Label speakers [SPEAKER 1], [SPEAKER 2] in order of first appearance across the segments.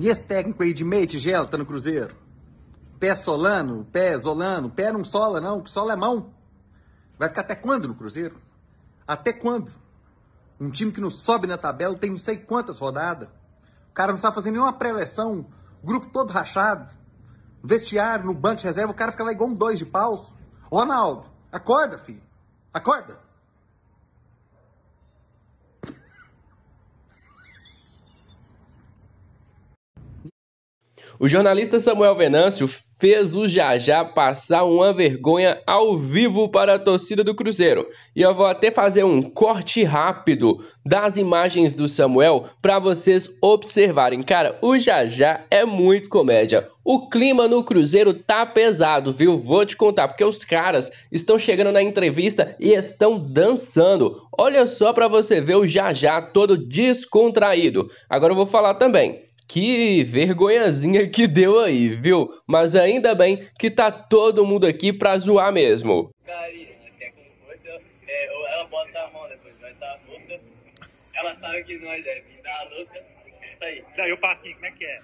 [SPEAKER 1] E esse técnico aí de meio tigela tá no Cruzeiro? Pé solano, pé solano, pé não sola não, que sola é mão. Vai ficar até quando no Cruzeiro? Até quando? Um time que não sobe na tabela tem não sei quantas rodadas. O cara não sabe fazer nenhuma preleção, grupo todo rachado. Vestiário, no banco de reserva, o cara fica lá igual um dois de paus. Ronaldo, acorda, filho. Acorda. O jornalista Samuel Venâncio fez o Jajá passar uma vergonha ao vivo para a torcida do Cruzeiro. E eu vou até fazer um corte rápido das imagens do Samuel para vocês observarem. Cara, o Jajá é muito comédia. O clima no Cruzeiro tá pesado, viu? Vou te contar, porque os caras estão chegando na entrevista e estão dançando. Olha só para você ver o Jajá todo descontraído. Agora eu vou falar também. Que vergonhazinha que deu aí, viu? Mas ainda bem que tá todo mundo aqui pra zoar mesmo. Carinha, quer conforto? É, ou ela bota a mão depois, nós tá louca. Ela sabe que nós é, me dá louca. É isso aí. Daí o passinho, como é que é?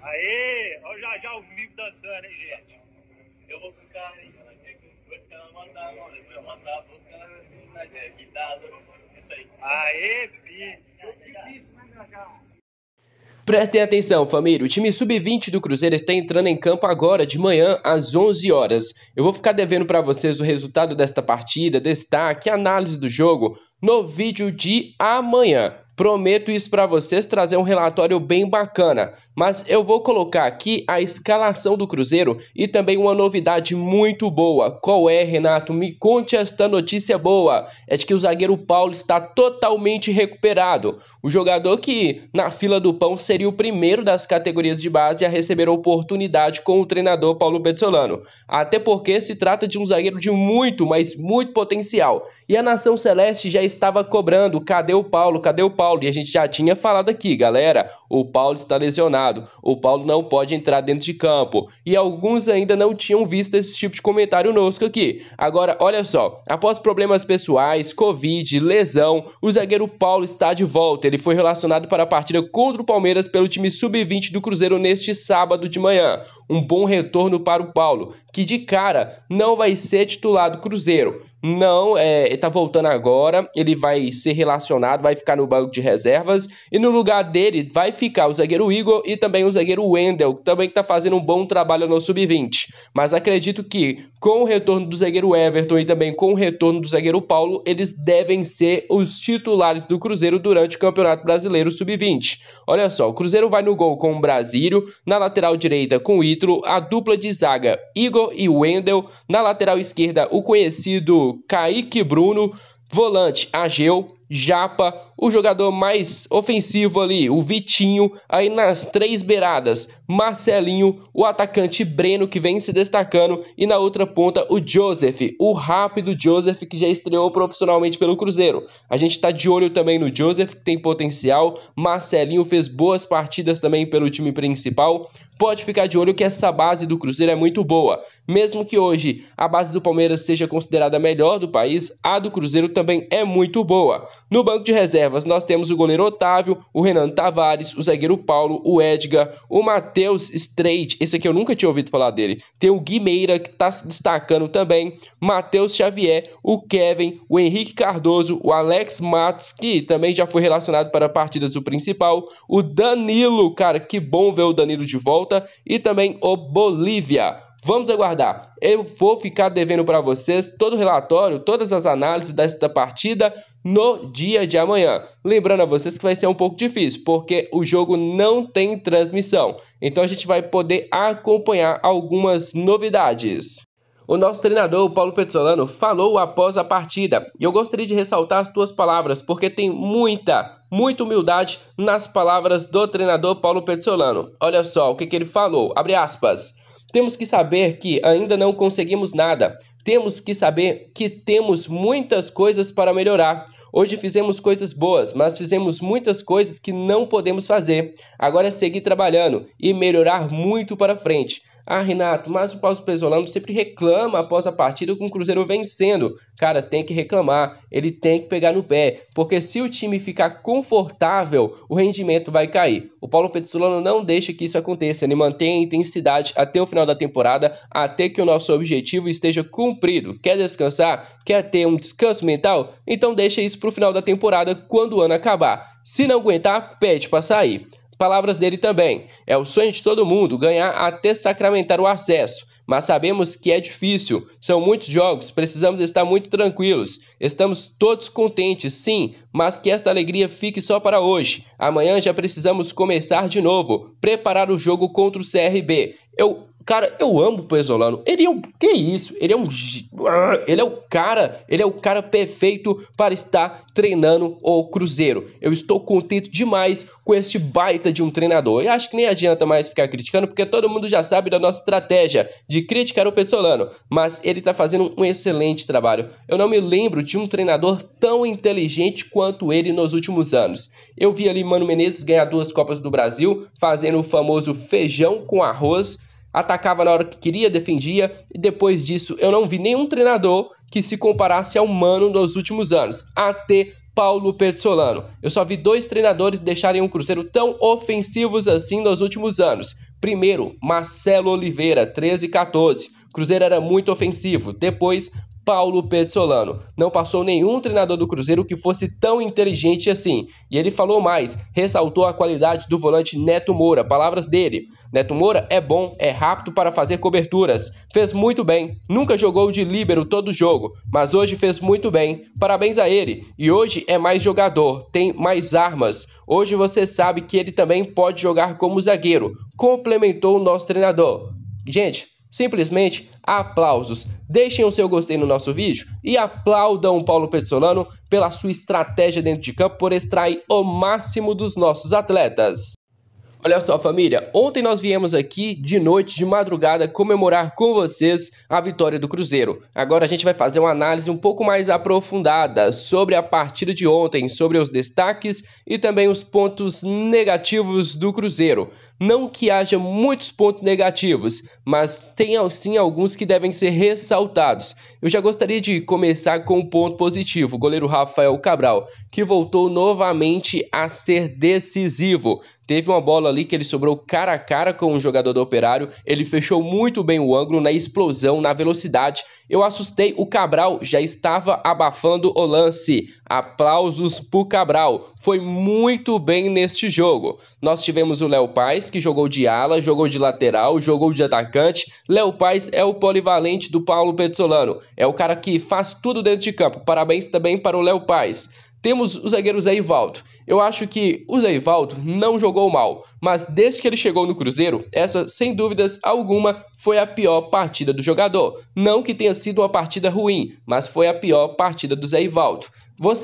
[SPEAKER 1] Aê! Olha já já o vivo dançando, hein, gente? Eu vou com o carinho, ela quer conforto, ela bota a mão, depois eu boto a boca, ela assim, nós é, me dá louca. É isso aí. Aê, filho! Eu fiz isso, né, já? Prestem atenção, família. O time sub-20 do Cruzeiro está entrando em campo agora de manhã às 11 horas. Eu vou ficar devendo para vocês o resultado desta partida, destaque, análise do jogo no vídeo de amanhã. Prometo isso para vocês trazer um relatório bem bacana, mas eu vou colocar aqui a escalação do Cruzeiro e também uma novidade muito boa. Qual é, Renato? Me conte esta notícia boa. É de que o zagueiro Paulo está totalmente recuperado. O jogador que na fila do pão seria o primeiro das categorias de base a receber oportunidade com o treinador Paulo Pezzolano. Até porque se trata de um zagueiro de muito, mas muito potencial e a nação celeste já estava cobrando: cadê o Paulo? Cadê o Paulo? E a gente já tinha falado aqui, galera: o Paulo está lesionado, o Paulo não pode entrar dentro de campo. E alguns ainda não tinham visto esse tipo de comentário nosco aqui. Agora, olha só: após problemas pessoais, Covid, lesão, o zagueiro Paulo está de volta. Ele foi relacionado para a partida contra o Palmeiras pelo time sub-20 do Cruzeiro neste sábado de manhã um bom retorno para o Paulo, que de cara não vai ser titular do Cruzeiro. Não, é, tá voltando agora, ele vai ser relacionado, vai ficar no banco de reservas e no lugar dele vai ficar o zagueiro Igor e também o zagueiro Wendel, que também está tá fazendo um bom trabalho no sub-20. Mas acredito que com o retorno do zagueiro Everton e também com o retorno do zagueiro Paulo, eles devem ser os titulares do Cruzeiro durante o Campeonato Brasileiro Sub-20. Olha só, o Cruzeiro vai no gol com o Brasílio, na lateral direita com o título, a dupla de zaga Igor e Wendel, na lateral esquerda o conhecido Kaique Bruno, volante Ageu, Japa, o jogador mais ofensivo ali, o Vitinho, aí nas três beiradas, Marcelinho, o atacante Breno que vem se destacando e na outra ponta o Joseph, o rápido Joseph que já estreou profissionalmente pelo Cruzeiro. A gente tá de olho também no Joseph que tem potencial, Marcelinho fez boas partidas também pelo time principal. Pode ficar de olho que essa base do Cruzeiro é muito boa. Mesmo que hoje a base do Palmeiras seja considerada a melhor do país, a do Cruzeiro também é muito boa. No banco de reservas, nós temos o goleiro Otávio, o Renan Tavares, o zagueiro Paulo, o Edgar, o Matheus Straight, esse aqui eu nunca tinha ouvido falar dele. Tem o Guimeira, que está se destacando também, Matheus Xavier, o Kevin, o Henrique Cardoso, o Alex Matos, que também já foi relacionado para partidas do principal, o Danilo, cara, que bom ver o Danilo de volta, e também o Bolívia. Vamos aguardar. Eu vou ficar devendo para vocês todo o relatório, todas as análises desta partida, no dia de amanhã. Lembrando a vocês que vai ser um pouco difícil, porque o jogo não tem transmissão. Então a gente vai poder acompanhar algumas novidades. O nosso treinador, Paulo Petzolano, falou após a partida. E eu gostaria de ressaltar as tuas palavras, porque tem muita, muita humildade nas palavras do treinador Paulo Petzolano. Olha só o que, que ele falou, abre aspas. Temos que saber que ainda não conseguimos nada. Temos que saber que temos muitas coisas para melhorar. Hoje fizemos coisas boas, mas fizemos muitas coisas que não podemos fazer. Agora é seguir trabalhando e melhorar muito para frente. Ah, Renato, mas o Paulo Pesolano sempre reclama após a partida com o Cruzeiro vencendo. Cara, tem que reclamar, ele tem que pegar no pé, porque se o time ficar confortável, o rendimento vai cair. O Paulo Pesolano não deixa que isso aconteça, ele mantém a intensidade até o final da temporada, até que o nosso objetivo esteja cumprido. Quer descansar? Quer ter um descanso mental? Então deixa isso para o final da temporada, quando o ano acabar. Se não aguentar, pede para sair. Palavras dele também. É o sonho de todo mundo ganhar até sacramentar o acesso, mas sabemos que é difícil. São muitos jogos, precisamos estar muito tranquilos. Estamos todos contentes, sim, mas que esta alegria fique só para hoje. Amanhã já precisamos começar de novo, preparar o jogo contra o CRB. Eu Cara, eu amo o Pesolano. Ele é o Que isso? Ele é um. Ele é o cara. Ele é o cara perfeito para estar treinando o Cruzeiro. Eu estou contente demais com este baita de um treinador. E acho que nem adianta mais ficar criticando, porque todo mundo já sabe da nossa estratégia de criticar o Pesolano. Mas ele está fazendo um excelente trabalho. Eu não me lembro de um treinador tão inteligente quanto ele nos últimos anos. Eu vi ali Mano Menezes ganhar duas Copas do Brasil, fazendo o famoso feijão com arroz atacava na hora que queria, defendia, e depois disso eu não vi nenhum treinador que se comparasse ao Mano nos últimos anos, até Paulo Pezzolano. Eu só vi dois treinadores deixarem um Cruzeiro tão ofensivos assim nos últimos anos. Primeiro, Marcelo Oliveira, 13 e 14 Cruzeiro era muito ofensivo. Depois, Paulo Pezzolano. Não passou nenhum treinador do Cruzeiro que fosse tão inteligente assim. E ele falou mais, ressaltou a qualidade do volante Neto Moura, palavras dele. Neto Moura é bom, é rápido para fazer coberturas, fez muito bem, nunca jogou de líbero todo jogo, mas hoje fez muito bem. Parabéns a ele. E hoje é mais jogador, tem mais armas. Hoje você sabe que ele também pode jogar como zagueiro. Complementou o nosso treinador. Gente, simplesmente aplausos. Deixem o seu gostei no nosso vídeo e aplaudam o Paulo Pezzolano pela sua estratégia dentro de campo por extrair o máximo dos nossos atletas. Olha só, família, ontem nós viemos aqui de noite, de madrugada, comemorar com vocês a vitória do Cruzeiro. Agora a gente vai fazer uma análise um pouco mais aprofundada sobre a partida de ontem, sobre os destaques e também os pontos negativos do Cruzeiro. Não que haja muitos pontos negativos, mas tem sim alguns que devem ser ressaltados. Eu já gostaria de começar com um ponto positivo: o goleiro Rafael Cabral, que voltou novamente a ser decisivo. Teve uma bola ali que ele sobrou cara a cara com um jogador do Operário, ele fechou muito bem o ângulo na explosão, na velocidade. Eu assustei, o Cabral já estava abafando o lance. Aplausos pro Cabral, foi muito bem neste jogo. Nós tivemos o Léo Paz Paes, que jogou de ala, jogou de lateral, jogou de atacante. Léo Paes é o polivalente do Paulo Pezzolano. É o cara que faz tudo dentro de campo. Parabéns também para o Léo Paes. Temos o zagueiro Zé Ivaldo. Eu acho que o Zé Ivaldo não jogou mal, mas desde que ele chegou no Cruzeiro, essa, sem dúvidas alguma, foi a pior partida do jogador. Não que tenha sido uma partida ruim, mas foi a pior partida do Zé Ivaldo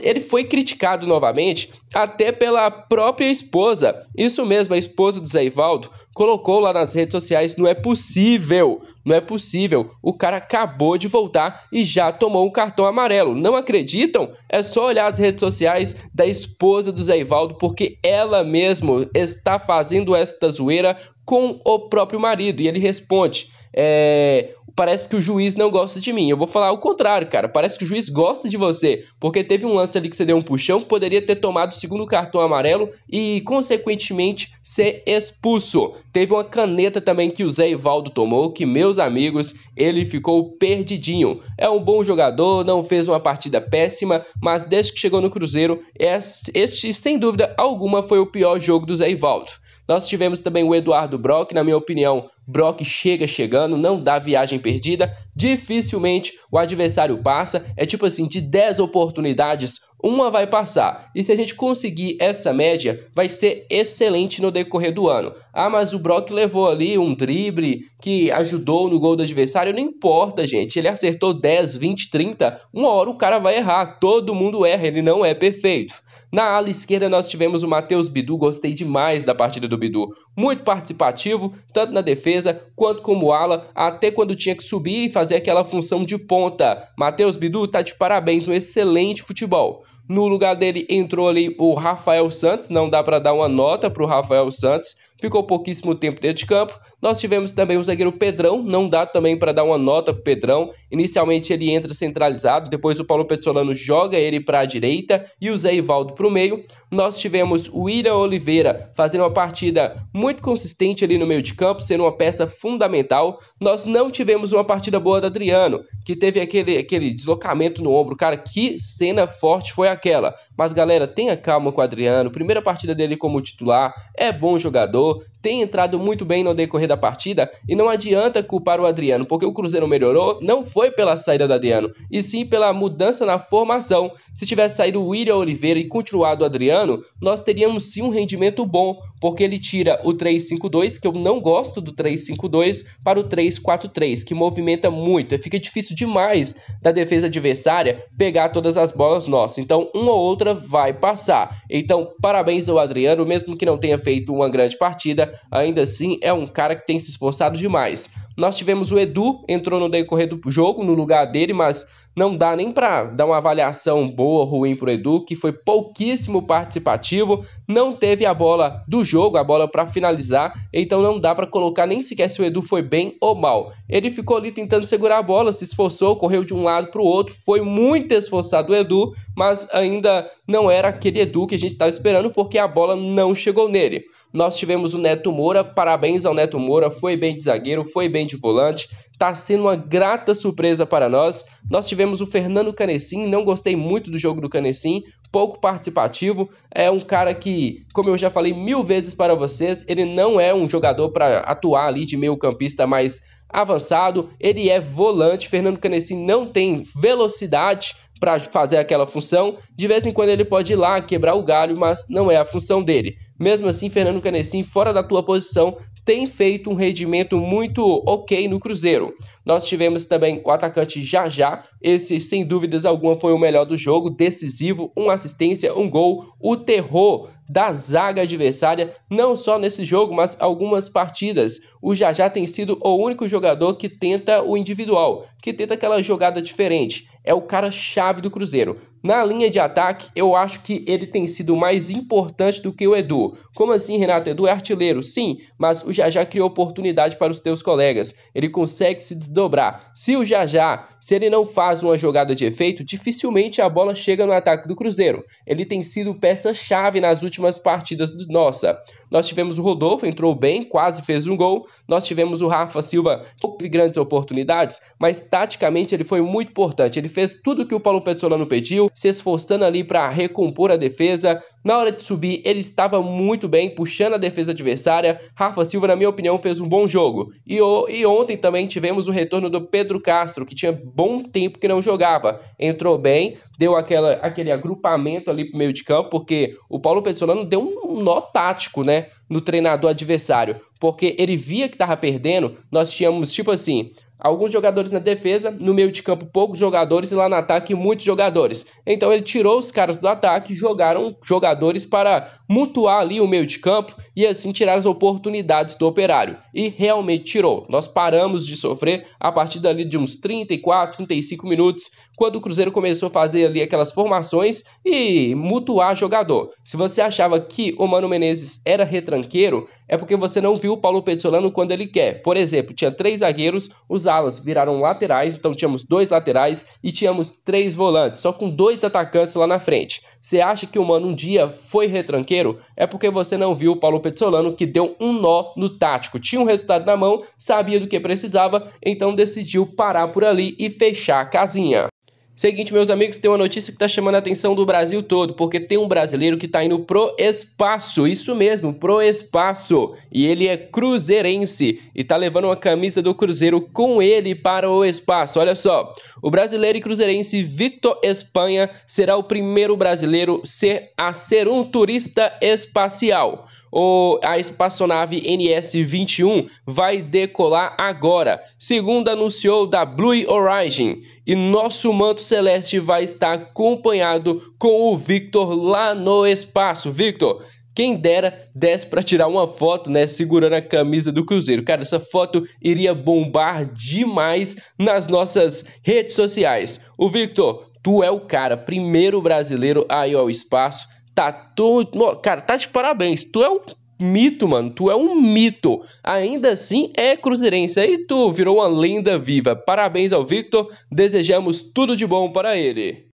[SPEAKER 1] ele foi criticado novamente até pela própria esposa. Isso mesmo, a esposa do Zé Ivaldo colocou lá nas redes sociais: não é possível, não é possível. O cara acabou de voltar e já tomou um cartão amarelo. Não acreditam? É só olhar as redes sociais da esposa do Zé Ivaldo, porque ela mesmo está fazendo esta zoeira com o próprio marido. E ele responde: é, parece que o juiz não gosta de mim. Eu vou falar o contrário, cara. Parece que o juiz gosta de você, porque teve um lance ali que você deu um puxão, poderia ter tomado o segundo cartão amarelo e, consequentemente, ser expulso. Teve uma caneta também que o Zé Ivaldo tomou, que, meus amigos, ele ficou perdidinho. É um bom jogador, não fez uma partida péssima, mas desde que chegou no Cruzeiro, este, sem dúvida alguma, foi o pior jogo do Zé Ivaldo. Nós tivemos também o Eduardo Brock, na minha opinião, Brock chega chegando, não dá viagem perdida, dificilmente o adversário passa. É tipo assim, de 10 oportunidades, uma vai passar. E se a gente conseguir essa média, vai ser excelente no decorrer do ano. Ah, mas o Brock levou ali um drible que ajudou no gol do adversário, não importa, gente. Ele acertou 10, 20, 30, uma hora o cara vai errar. Todo mundo erra, ele não é perfeito. Na ala esquerda nós tivemos o Matheus Bidu, gostei demais da partida do Bidu muito participativo, tanto na defesa quanto como ala, até quando tinha que subir e fazer aquela função de ponta. Matheus Bidu tá de parabéns um excelente futebol. No lugar dele entrou ali o Rafael Santos, não dá para dar uma nota para o Rafael Santos, ficou pouquíssimo tempo dentro de campo. Nós tivemos também o zagueiro Pedrão, não dá também para dar uma nota para Pedrão. Inicialmente ele entra centralizado, depois o Paulo Petzolano joga ele para a direita e o Zé Ivaldo para o meio. Nós tivemos o William Oliveira fazendo uma partida muito consistente ali no meio de campo, sendo uma peça fundamental. Nós não tivemos uma partida boa do Adriano, que teve aquele, aquele deslocamento no ombro. Cara, que cena forte foi aquela. Mas galera, tenha calma com o Adriano. Primeira partida dele como titular, é bom jogador, tem entrado muito bem no decorrer da partida e não adianta culpar o Adriano, porque o Cruzeiro melhorou não foi pela saída do Adriano, e sim pela mudança na formação. Se tivesse saído o William Oliveira e continuado o Adriano, nós teríamos sim um rendimento bom, porque ele tira o 3-5-2, que eu não gosto do 3-5-2, para o 3-4-3, que movimenta muito. e Fica difícil demais da defesa adversária pegar todas as bolas nossas. Então, uma ou outra vai passar. Então, parabéns ao Adriano, mesmo que não tenha feito uma grande partida, ainda assim, é um cara que tem se esforçado demais. Nós tivemos o Edu, entrou no decorrer do jogo, no lugar dele, mas não dá nem para dar uma avaliação boa ou ruim para o Edu, que foi pouquíssimo participativo, não teve a bola do jogo, a bola para finalizar, então não dá para colocar nem sequer se o Edu foi bem ou mal. Ele ficou ali tentando segurar a bola, se esforçou, correu de um lado para o outro, foi muito esforçado o Edu, mas ainda não era aquele Edu que a gente estava esperando porque a bola não chegou nele. Nós tivemos o Neto Moura, parabéns ao Neto Moura, foi bem de zagueiro, foi bem de volante, tá sendo uma grata surpresa para nós. Nós tivemos o Fernando Canessim, não gostei muito do jogo do Canessim, pouco participativo, é um cara que, como eu já falei mil vezes para vocês, ele não é um jogador para atuar ali de meio campista mais avançado, ele é volante, Fernando Canessim não tem velocidade para fazer aquela função. De vez em quando ele pode ir lá quebrar o galho, mas não é a função dele. Mesmo assim, Fernando Canessim, fora da tua posição, tem feito um rendimento muito ok no Cruzeiro. Nós tivemos também o atacante Jajá, esse sem dúvidas alguma foi o melhor do jogo, decisivo, uma assistência, um gol, o terror da zaga adversária, não só nesse jogo, mas algumas partidas. O Jajá tem sido o único jogador que tenta o individual, que tenta aquela jogada diferente. É o cara-chave do Cruzeiro. Na linha de ataque, eu acho que ele tem sido mais importante do que o Edu. Como assim, Renato? Edu é artilheiro, sim, mas o Jajá criou oportunidade para os teus colegas. Ele consegue se desdobrar. Se o Jajá, se ele não faz uma jogada de efeito, dificilmente a bola chega no ataque do Cruzeiro. Ele tem sido peça-chave nas últimas últimas partidas do nossa. Nós tivemos o Rodolfo, entrou bem, quase fez um gol. Nós tivemos o Rafa Silva, que teve grandes oportunidades, mas taticamente ele foi muito importante. Ele fez tudo que o Paulo Pezzolano pediu, se esforçando ali para recompor a defesa. Na hora de subir, ele estava muito bem, puxando a defesa adversária. Rafa Silva, na minha opinião, fez um bom jogo. E, o, e ontem também tivemos o retorno do Pedro Castro, que tinha bom tempo que não jogava. Entrou bem, deu aquela, aquele agrupamento ali pro meio de campo, porque o Paulo Pezzolano falando, deu um nó tático, né? no treinador adversário, porque ele via que estava perdendo. Nós tínhamos, tipo assim, alguns jogadores na defesa, no meio de campo poucos jogadores e lá no ataque muitos jogadores. Então ele tirou os caras do ataque, jogaram jogadores para mutuar ali o meio de campo e assim tirar as oportunidades do Operário. E realmente tirou. Nós paramos de sofrer a partir dali de uns 34, 35 minutos, quando o Cruzeiro começou a fazer ali aquelas formações e mutuar jogador. Se você achava que o Mano Menezes era retrancado, retranqueiro, é porque você não viu o Paulo Pezzolano quando ele quer. Por exemplo, tinha três zagueiros, os alas viraram laterais, então tínhamos dois laterais e tínhamos três volantes, só com dois atacantes lá na frente. Você acha que o Mano um dia foi retranqueiro? É porque você não viu o Paulo Pezzolano que deu um nó no tático. Tinha um resultado na mão, sabia do que precisava, então decidiu parar por ali e fechar a casinha. Seguinte, meus amigos, tem uma notícia que está chamando a atenção do Brasil todo, porque tem um brasileiro que está indo pro espaço, isso mesmo, pro espaço. E ele é cruzeirense e está levando uma camisa do Cruzeiro com ele para o espaço. Olha só, o brasileiro e cruzeirense Victor Espanha será o primeiro brasileiro ser a ser um turista espacial. O, a espaçonave NS-21 vai decolar agora, segundo anunciou da Blue Origin, e nosso manto celeste vai estar acompanhado com o Victor lá no espaço. Victor, quem dera desse para tirar uma foto, né, segurando a camisa do Cruzeiro. Cara, essa foto iria bombar demais nas nossas redes sociais. O Victor, tu é o cara, primeiro brasileiro a ir ao espaço. Tá, tu. Cara, tá de parabéns. Tu é um mito, mano. Tu é um mito. Ainda assim é cruzeirense. E tu virou uma lenda viva. Parabéns ao Victor. Desejamos tudo de bom para ele.